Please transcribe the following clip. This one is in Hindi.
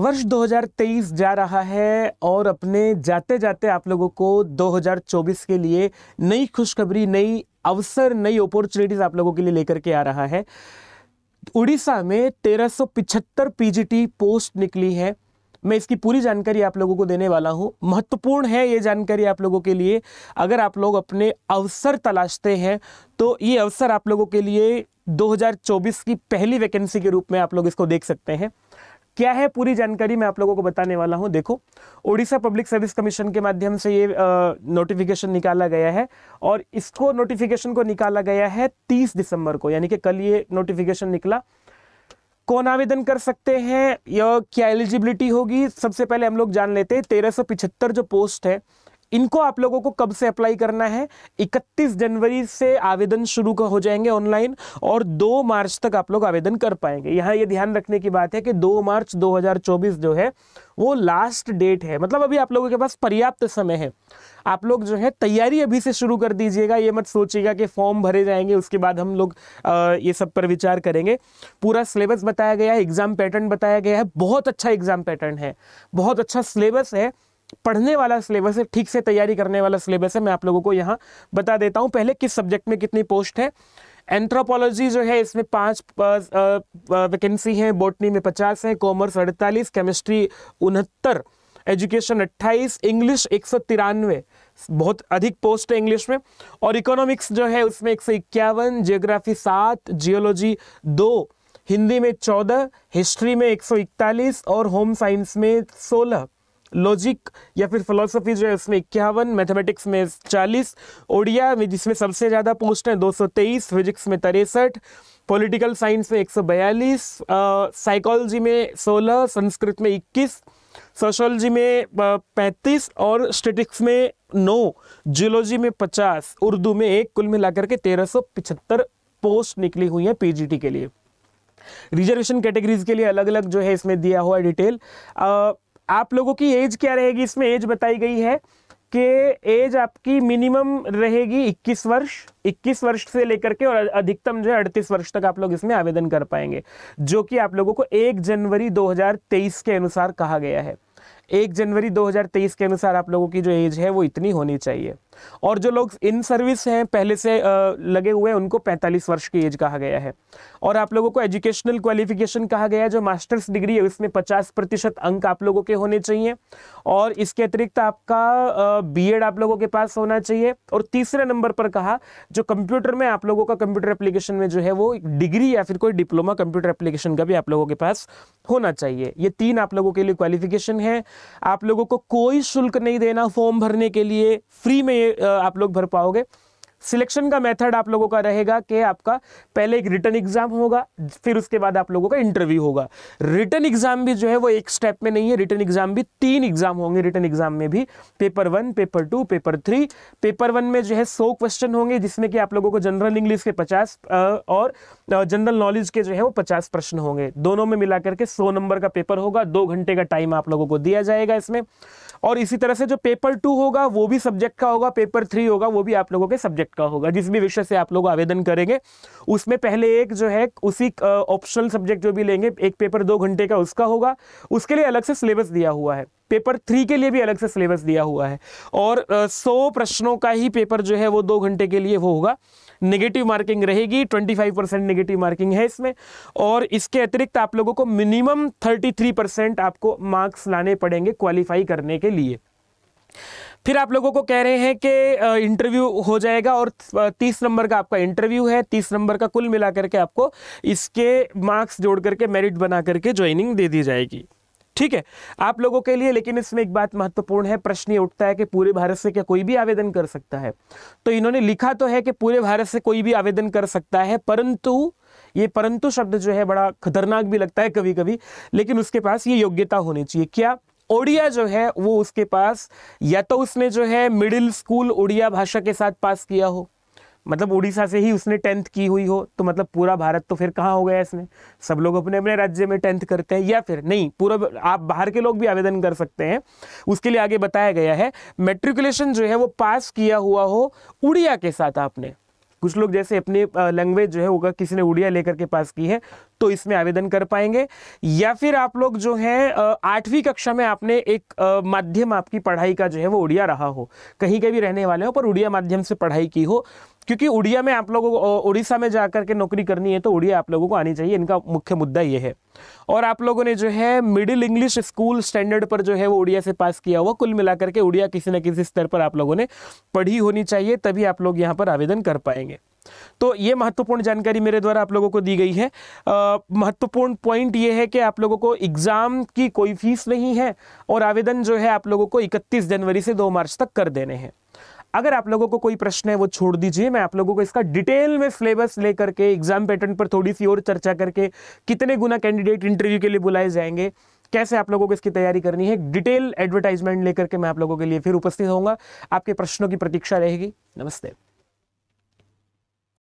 वर्ष 2023 जा रहा है और अपने जाते जाते आप लोगों को 2024 के लिए नई खुशखबरी नई अवसर नई अपॉर्चुनिटीज़ आप लोगों के लिए लेकर के आ रहा है उड़ीसा में 1375 पीजीटी पोस्ट निकली है मैं इसकी पूरी जानकारी आप लोगों को देने वाला हूँ महत्वपूर्ण है ये जानकारी आप लोगों के लिए अगर आप लोग अपने अवसर तलाशते हैं तो ये अवसर आप लोगों के लिए 2024 की पहली वैकेंसी के रूप में आप लोग इसको देख सकते हैं क्या है पूरी जानकारी मैं आप लोगों को बताने वाला हूं देखो ओडिशा पब्लिक सर्विस कमीशन के माध्यम से ये नोटिफिकेशन निकाला गया है और इसको नोटिफिकेशन को निकाला गया है तीस दिसंबर को यानी कि कल ये नोटिफिकेशन निकला कौन आवेदन कर सकते हैं या क्या एलिजिबिलिटी होगी सबसे पहले हम लोग जान लेते हैं तेरह जो पोस्ट है इनको आप लोगों को कब से अप्लाई करना है 31 जनवरी से आवेदन शुरू हो जाएंगे ऑनलाइन और 2 मार्च तक आप लोग आवेदन कर पाएंगे यहाँ ये ध्यान रखने की बात है कि 2 मार्च 2024 जो है वो लास्ट डेट है मतलब अभी आप लोगों के पास पर्याप्त समय है आप लोग जो है तैयारी अभी से शुरू कर दीजिएगा ये मत सोचिएगा कि फॉर्म भरे जाएंगे उसके बाद हम लोग ये सब पर विचार करेंगे पूरा सिलेबस बताया गया है एग्ज़ाम पैटर्न बताया गया है बहुत अच्छा एग्ज़ाम पैटर्न है बहुत अच्छा सिलेबस है पढ़ने वाला सिलेबस है ठीक से तैयारी करने वाला सिलेबस है मैं आप लोगों को यहाँ बता देता हूँ पहले किस सब्जेक्ट में कितनी पोस्ट है एंथ्रोपोलॉजी जो है इसमें पाँच वैकेंसी हैं बोटनी में पचास हैं कॉमर्स अड़तालीस केमिस्ट्री उनहत्तर एजुकेशन अट्ठाईस इंग्लिश एक बहुत अधिक पोस्ट है इंग्लिश में और इकोनॉमिक्स जो है उसमें एक सौ इक्यावन जियोग्राफी सात जियोलॉजी दो हिंदी में चौदह हिस्ट्री में एक सौ इकतालीस और होम साइंस में सोलह लॉजिक या फिर फिलोसफी जो है उसमें इक्यावन मैथमेटिक्स में चालीस ओडिया में जिसमें सबसे ज़्यादा पोस्ट हैं दो सौ तेईस फिजिक्स में तिरसठ पॉलिटिकल साइंस में एक सौ बयालीस साइकोलॉजी में सोलह संस्कृत में इक्कीस सोशोलॉजी में पैंतीस और स्टेटिक्स में नौ जियोलॉजी में पचास उर्दू में एक कुल मिलाकर के तेरह सौ पिछहत्तर पोस्ट निकली हुई हैं पीजीटी के लिए रिजर्वेशन कैटेगरीज के लिए अलग अलग जो है इसमें दिया हुआ डिटेल आप लोगों की एज क्या रहेगी इसमें एज बताई गई है कि एज आपकी मिनिमम रहेगी 21 वर्ष 21 वर्ष से लेकर के और अधिकतम जो है अड़तीस वर्ष तक आप लोग इसमें आवेदन कर पाएंगे जो कि आप लोगों को 1 जनवरी 2023 के अनुसार कहा गया है 1 जनवरी 2023 के अनुसार आप लोगों की जो एज है वो इतनी होनी चाहिए और जो लोग इन सर्विस हैं पहले से लगे हुए उनको 45 वर्ष की एज कहा गया है और आप लोगों को एजुकेशनल क्वालिफिकेशन कहा गया है जो मास्टर्स डिग्री है उसमें 50 प्रतिशत अंक आप लोगों के होने चाहिए और इसके अतिरिक्त आपका बीएड आप लोगों के पास होना चाहिए और तीसरे नंबर पर कहा जो कंप्यूटर में आप लोगों का कंप्यूटर एप्लीकेशन में जो है वो डिग्री या फिर कोई डिप्लोमा कंप्यूटर एप्लीकेशन का भी आप लोगों के पास होना चाहिए ये तीन आप लोगों के लिए क्वालिफिकेशन है आप लोगों को कोई शुल्क नहीं देना फॉर्म भरने के लिए फ्री में ये आप लोग भर पाओगे सिलेक्शन का मेथड आप लोगों का रहेगा कि आपका पहले एक रिटर्न एग्जाम होगा फिर उसके बाद आप लोगों का इंटरव्यू होगा रिटर्न एग्जाम भी जो है वो एक स्टेप में नहीं है रिटर्न एग्जाम भी तीन एग्जाम होंगे रिटर्न एग्जाम में भी paper one paper two paper three paper one में जो है सौ क्वेश्चन होंगे जिसमें कि आप लोगों को जनरल इंग्लिश के पचास और जनरल नॉलेज के जो है वो पचास प्रश्न होंगे दोनों में मिला करके सौ नंबर का पेपर होगा दो घंटे का टाइम आप लोगों को दिया जाएगा इसमें और इसी तरह से जो पेपर टू होगा वो भी सब्जेक्ट का होगा पेपर थ्री होगा वो भी आप लोगों के सब्जेक्ट का होगा जिस भी विषय से आप लोग आवेदन करेंगे उसमें पहले एक जो है उसी ऑप्शनल सब्जेक्ट जो भी लेंगे एक पेपर दो घंटे का उसका होगा उसके लिए अलग से सिलेबस दिया हुआ है पेपर थ्री के लिए भी अलग से सिलेबस दिया हुआ है और सौ प्रश्नों का ही पेपर जो है वो दो घंटे के लिए वो होगा नेगेटिव मार्किंग रहेगी 25 परसेंट नेगेटिव मार्किंग है इसमें और इसके अतिरिक्त आप लोगों को मिनिमम 33 परसेंट आपको मार्क्स लाने पड़ेंगे क्वालिफाई करने के लिए फिर आप लोगों को कह रहे हैं कि इंटरव्यू हो जाएगा और तीस नंबर का आपका इंटरव्यू है तीस नंबर का कुल मिला करके आपको इसके मार्क्स जोड़ करके मेरिट बना करके ज्वाइनिंग दे दी जाएगी ठीक है आप लोगों के लिए लेकिन इसमें एक बात महत्वपूर्ण है प्रश्न ये उठता है कि पूरे भारत से क्या कोई भी आवेदन कर सकता है तो इन्होंने लिखा तो है कि पूरे भारत से कोई भी आवेदन कर सकता है परंतु ये परंतु शब्द जो है बड़ा खतरनाक भी लगता है कभी कभी लेकिन उसके पास ये योग्यता होनी चाहिए क्या ओडिया जो है वो उसके पास या तो उसने जो है मिडिल स्कूल ओडिया भाषा के साथ पास किया हो मतलब उड़ीसा से ही उसने टेंथ की हुई हो तो मतलब पूरा भारत तो फिर कहाँ हो गया इसमें सब लोग अपने अपने राज्य में टेंथ करते हैं या फिर नहीं पूरा आप बाहर के लोग भी आवेदन कर सकते हैं उसके लिए आगे बताया गया है मेट्रिकुलेशन जो है वो पास किया हुआ हो उड़िया के साथ आपने कुछ लोग जैसे अपनी लैंग्वेज जो है होगा किसी ने उड़िया लेकर के पास की है तो इसमें आवेदन कर पाएंगे या फिर आप लोग जो है आठवीं कक्षा में आपने एक माध्यम आपकी पढ़ाई का जो है वो उड़िया रहा हो कहीं के भी रहने वाले हो पर उड़िया माध्यम से पढ़ाई की हो क्योंकि उड़िया में आप लोगों को उड़ीसा में जाकर के नौकरी करनी है तो उड़िया आप लोगों को आनी चाहिए इनका मुख्य मुद्दा ये है और आप लोगों ने जो है मिडिल इंग्लिश स्कूल स्टैंडर्ड पर जो है वो उड़िया से पास किया हुआ कुल मिलाकर के उड़िया किसी न किसी स्तर पर आप लोगों ने पढ़ी होनी चाहिए तभी आप लोग यहाँ पर आवेदन कर पाएंगे तो ये महत्वपूर्ण जानकारी मेरे द्वारा आप लोगों को दी गई है महत्वपूर्ण पॉइंट ये है कि आप लोगों को एग्ज़ाम की कोई फीस नहीं है और आवेदन जो है आप लोगों को 31 जनवरी से 2 मार्च तक कर देने हैं अगर आप लोगों को कोई प्रश्न है वो छोड़ दीजिए मैं आप लोगों को इसका डिटेल में सिलेबस लेकर के एग्जाम पैटर्न पर थोड़ी सी और चर्चा करके कितने गुना कैंडिडेट इंटरव्यू के लिए बुलाए जाएंगे कैसे आप लोगों को इसकी तैयारी करनी है डिटेल एडवर्टाइजमेंट लेकर के मैं आप लोगों के लिए फिर उपस्थित होऊंगा आपके प्रश्नों की प्रतीक्षा रहेगी नमस्ते